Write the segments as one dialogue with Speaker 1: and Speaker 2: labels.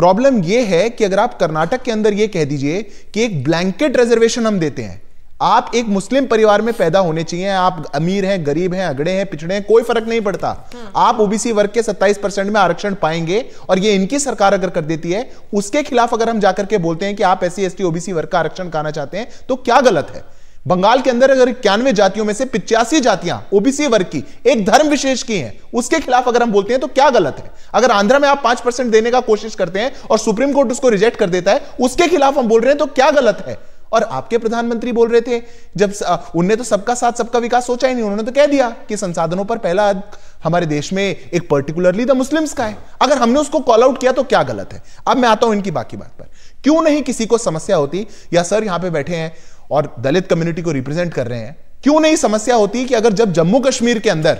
Speaker 1: Problem यह है कि अगर आप कर्नाटक के अंदर यह कह दीजिए कि एक ब्लैंकेट रिजर्वेशन हम देते हैं आप एक मुस्लिम परिवार में पैदा होने चाहिए आप अमीर हैं गरीब हैं अगड़े हैं पिछड़े हैं कोई फर्क नहीं पड़ता हाँ। आप ओबीसी वर्ग के 27 परसेंट में आरक्षण पाएंगे और ये इनकी सरकार अगर कर देती है उसके खिलाफ अगर हम जाकर के बोलते हैं कि आप एससी टी ओबीसी वर्ग का आरक्षण करना चाहते हैं तो क्या गलत है बंगाल के अंदर अगर इक्यानवे जातियों में से पिचासी जातियां ओबीसी वर्ग की एक धर्म विशेष की हैं उसके खिलाफ अगर हम बोलते हैं तो क्या गलत है अगर आंध्र में आप पांच परसेंट देने का कोशिश करते हैं और सुप्रीम कोर्ट उसको रिजेक्ट कर देता है उसके खिलाफ हम बोल रहे हैं तो क्या गलत है और आपके प्रधानमंत्री बोल रहे थे जब उनने तो सबका साथ सबका विकास सोचा ही नहीं उन्होंने तो कह दिया कि संसाधनों पर पहला हमारे देश में एक पर्टिकुलरली द मुस्लिम्स का है अगर हमने उसको कॉल आउट किया तो क्या गलत है अब मैं आता हूं इनकी बाकी बात पर क्यों नहीं किसी को समस्या होती या सर यहां पे बैठे हैं और दलित कम्युनिटी को रिप्रेजेंट कर रहे हैं क्यों नहीं समस्या होती कि अगर जब जम्मू कश्मीर के अंदर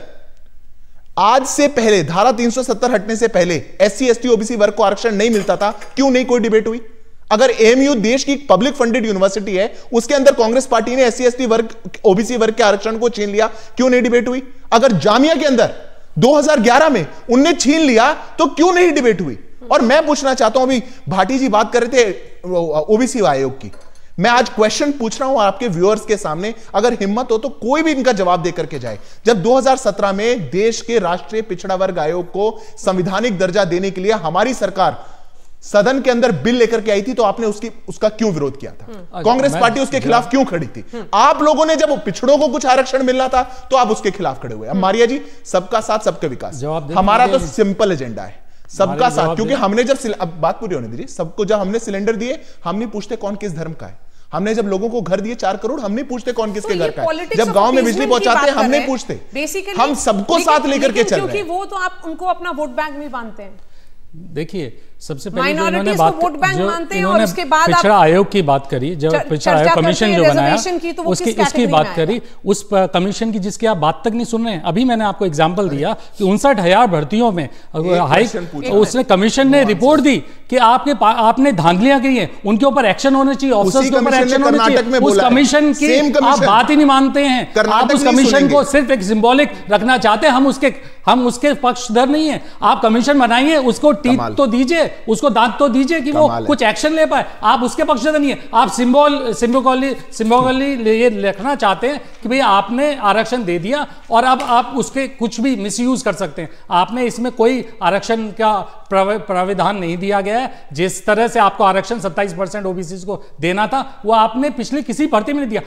Speaker 1: आज से पहले धारा 370 हटने से पहले S C S T OBC वर्ग को आरक्षण नहीं मिलता था क्यों नहीं कोई डिबेट हुई अगर एमयू देश की पब्लिक फंडेड यूनिवर्सिटी है उसके अंदर कांग्रेस पार्टी ने एस सी वर्ग ओबीसी वर्ग के आरक्षण को छीन लिया क्यों नहीं डिबेट हुई अगर जामिया के अंदर 2011 में उनने छीन लिया तो क्यों नहीं डिबेट हुई और मैं पूछना चाहता हूं अभी भाटी जी बात कर रहे थे ओबीसी आयोग की मैं आज क्वेश्चन पूछ रहा हूं आपके व्यूअर्स के सामने अगर हिम्मत हो तो कोई भी इनका जवाब देकर के जाए जब 2017 में देश के राष्ट्रीय पिछड़ा वर्ग आयोग को संविधानिक दर्जा देने के लिए हमारी सरकार सदन के अंदर बिल लेकर के आई थी तो आपने उसकी उसका क्यों विरोध किया था हम्म। कांग्रेस पार्टी उसके खिलाफ क्यों खड़ी थी हम्म। आप लोगों ने जब पिछड़ों को कुछ आरक्षण मिलना था तो आप उसके खिलाफ खड़े हुए अब हम्म। मारिया जी सबका साथ सबका विकास हमारा तो सिंपल एजेंडा है सबका साथ क्योंकि हमने जब अब बात पूरी होने दीजिए सबको जब हमने सिलेंडर दिए हम नहीं पूछते कौन किस धर्म का है हमने जब लोगों को घर दिए चार करोड़ हम नहीं पूछते कौन किसके तो घर का है जब गांव में बिजली पहुंचाते हैं हम नहीं पूछते
Speaker 2: हम सबको साथ लेकर के चलते वो तो आप उनको अपना वोट बैंक भी बांधते हैं
Speaker 1: देखिए सबसे
Speaker 2: पहले जो इन्होंने वोट बैंक मानते हैं और उसके बाद पिछड़ा आयोग की बात करी जब पिछड़ा आयोग कमीशन जो बनाया की तो उसकी उसकी बात करी उस कमीशन की जिसकी आप बात तक नहीं सुन रहे हैं अभी मैंने आपको एग्जाम्पल दिया कि उनसठ हजार भर्तियों में हाई तो उसने कमीशन ने रिपोर्ट दी कि आपके आपने धांधलियां की है उनके ऊपर एक्शन होने चाहिए ऑफिसर्स के ऊपर एक्शन चाहिए उस कमीशन की आप बात ही नहीं मानते हैं आप उस कमीशन को सिर्फ एक सिंबॉलिक रखना चाहते हैं हम उसके हम उसके पक्षधर नहीं है आप कमीशन बनाइए उसको टीप तो दीजिए उसको दांत तो दीजिए कि वो कुछ एक्शन ले पाए आप उसके पक्ष में नहीं है आप सिम्बोल सिम्बोकॉली सिम्बोकॉली ये लिखना चाहते हैं कि भाई आपने आरक्षण दे दिया और अब आप उसके कुछ भी मिस कर सकते हैं आपने इसमें कोई आरक्षण का प्राविधान नहीं दिया गया है जिस तरह से आपको आरक्षण सत्ताईस परसेंट ओबीसी को देना था वो आपने पिछली किसी भर्ती में नहीं दिया